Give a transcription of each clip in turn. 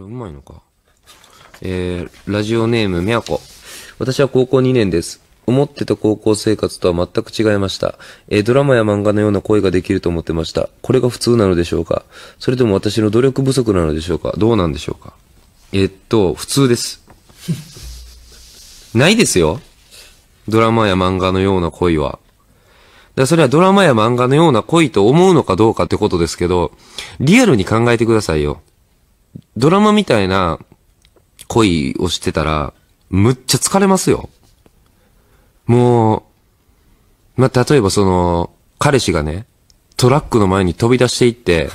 これうまいのか。えー、ラジオネーム、みやこ。私は高校2年です。思ってた高校生活とは全く違いました。えー、ドラマや漫画のような声ができると思ってました。これが普通なのでしょうかそれとも私の努力不足なのでしょうかどうなんでしょうかえー、っと、普通です。ないですよ。ドラマや漫画のような恋は。だそれはドラマや漫画のような恋と思うのかどうかってことですけど、リアルに考えてくださいよ。ドラマみたいな恋をしてたら、むっちゃ疲れますよ。もう、まあ、例えばその、彼氏がね、トラックの前に飛び出していって、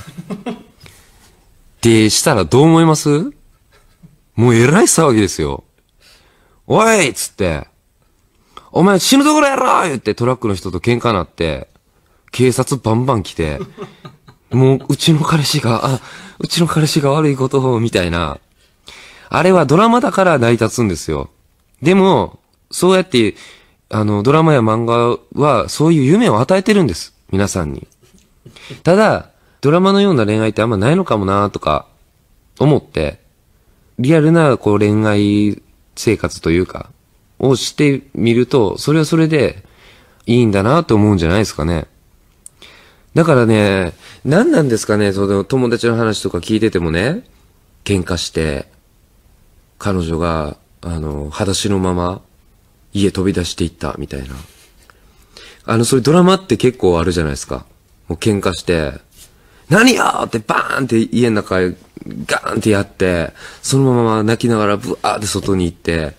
で、したらどう思いますもうえらい騒ぎですよ。おいっつって、お前死ぬところやろ言ってトラックの人と喧嘩なって、警察バンバン来て、もう、うちの彼氏が、あ、うちの彼氏が悪いことを、みたいな。あれはドラマだから成り立つんですよ。でも、そうやって、あの、ドラマや漫画は、そういう夢を与えてるんです。皆さんに。ただ、ドラマのような恋愛ってあんまないのかもなとか、思って、リアルな、こう、恋愛生活というか、をしてみると、それはそれで、いいんだなと思うんじゃないですかね。だからね、何なんですかね、その友達の話とか聞いててもね、喧嘩して、彼女が、あの、裸足のまま、家飛び出していった、みたいな。あの、そういうドラマって結構あるじゃないですか。もう喧嘩して、何よってバーンって家の中へガーンってやって、そのまま泣きながらブワーって外に行って、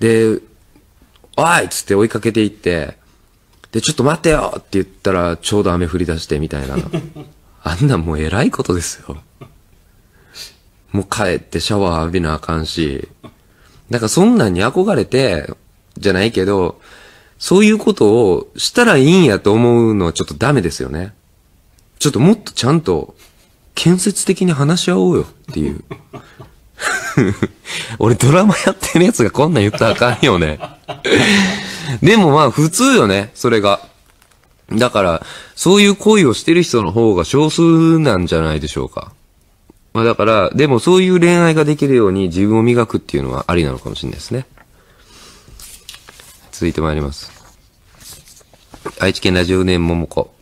で、おいっつって追いかけていって、で、ちょっと待ってよって言ったら、ちょうど雨降り出してみたいな。あんなんもうえらいことですよ。もう帰ってシャワー浴びなあかんし。だからそんなんに憧れて、じゃないけど、そういうことをしたらいいんやと思うのはちょっとダメですよね。ちょっともっとちゃんと建設的に話し合おうよっていう。俺ドラマやってるやつがこんなん言ったらあかんよね でもまあ普通よね、それが。だから、そういう恋をしてる人の方が少数なんじゃないでしょうか。まあだから、でもそういう恋愛ができるように自分を磨くっていうのはありなのかもしれないですね。続いてまいります。愛知県ラジオネームももこ。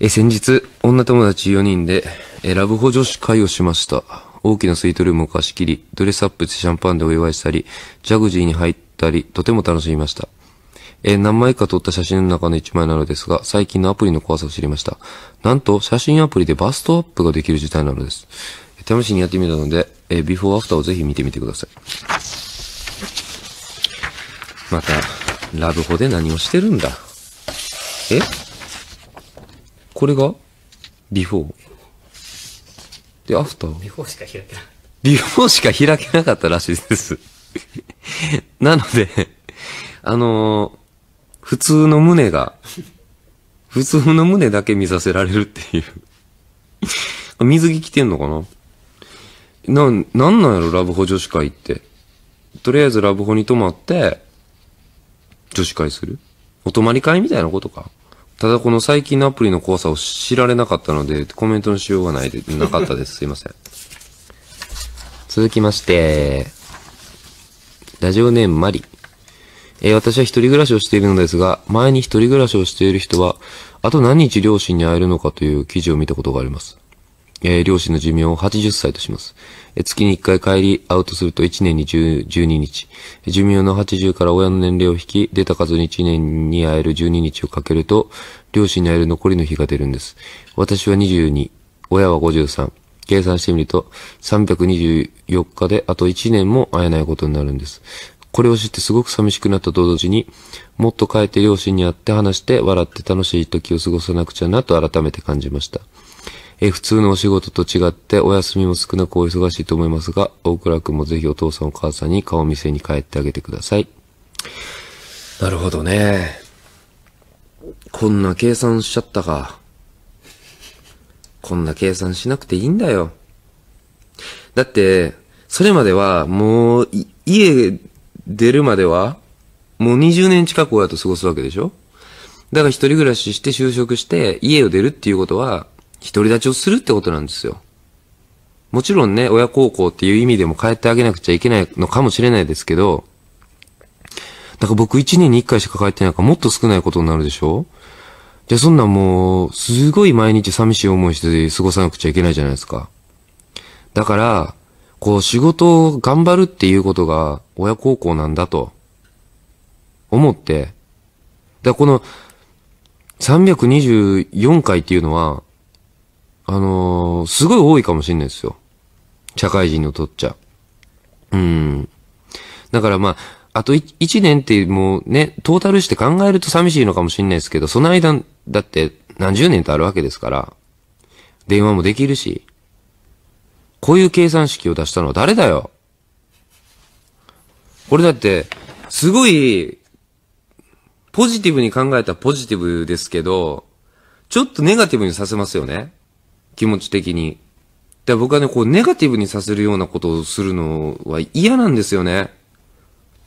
え、先日、女友達4人で、え、ラブホ女子会をしました。大きなスイートルームを貸し切り、ドレスアップしてシャンパンでお祝いしたり、ジャグジーに入ったり、とても楽しみました。えー、何枚か撮った写真の中の一枚なのですが、最近のアプリの怖さを知りました。なんと、写真アプリでバストアップができる事態なのです。試しにやってみたので、えー、ビフォーアフターをぜひ見てみてください。また、ラブホで何をしてるんだ。えこれがビフォーで、アフタービフォーしか開けなかった。ビフォーしか開けなかったらしいです。なので、あのー、普通の胸が、普通の胸だけ見させられるっていう。水着着てんのかなな、なんなんやろ、ラブホ女子会って。とりあえずラブホに泊まって、女子会するお泊まり会みたいなことか。ただこの最近のアプリの怖さを知られなかったので、コメントのしようがないで、なかったです。すいません。続きまして、ラジオネームマリ。えー、私は一人暮らしをしているのですが、前に一人暮らしをしている人は、あと何日両親に会えるのかという記事を見たことがあります。えー、両親の寿命を80歳とします。えー、月に1回帰りアウトすると1年に10 12日。寿命の80から親の年齢を引き、出た数に1年に会える12日をかけると、両親に会える残りの日が出るんです。私は22、親は53。計算してみると、324日であと1年も会えないことになるんです。これを知ってすごく寂しくなったと同時に、もっと帰って両親に会って話して笑って楽しい時を過ごさなくちゃなと改めて感じました。え普通のお仕事と違ってお休みも少なくお忙しいと思いますが、大倉くんもぜひお父さんお母さんに顔見せに帰ってあげてください。なるほどね。こんな計算しちゃったか。こんな計算しなくていいんだよ。だって、それまでは、もう、家出るまでは、もう20年近く親と過ごすわけでしょだから一人暮らしして就職して、家を出るっていうことは、独り立ちをするってことなんですよ。もちろんね、親孝行っていう意味でも変えてあげなくちゃいけないのかもしれないですけど、だから僕1年に1回しか帰ってないからもっと少ないことになるでしょじゃあそんなもう、すごい毎日寂しい思いして過ごさなくちゃいけないじゃないですか。だから、こう仕事を頑張るっていうことが親孝行なんだと、思って、だからこの324回っていうのは、あのー、すごい多いかもしれないですよ。社会人のとっちゃ。うん。だからまあ、あと一年ってもうね、トータルして考えると寂しいのかもしれないですけど、その間、だって何十年とあるわけですから、電話もできるし、こういう計算式を出したのは誰だよこれだって、すごい、ポジティブに考えたらポジティブですけど、ちょっとネガティブにさせますよね。気持ち的に。で、僕はね、こう、ネガティブにさせるようなことをするのは嫌なんですよね。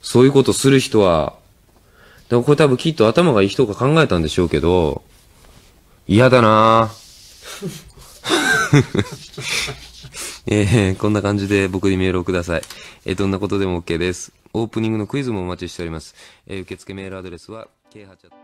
そういうことする人は。でもこれ多分きっと頭がいい人が考えたんでしょうけど、嫌だなぁ。えー、こんな感じで僕にメールをください。えー、どんなことでも OK です。オープニングのクイズもお待ちしております。えー、受付メールアドレスは、k8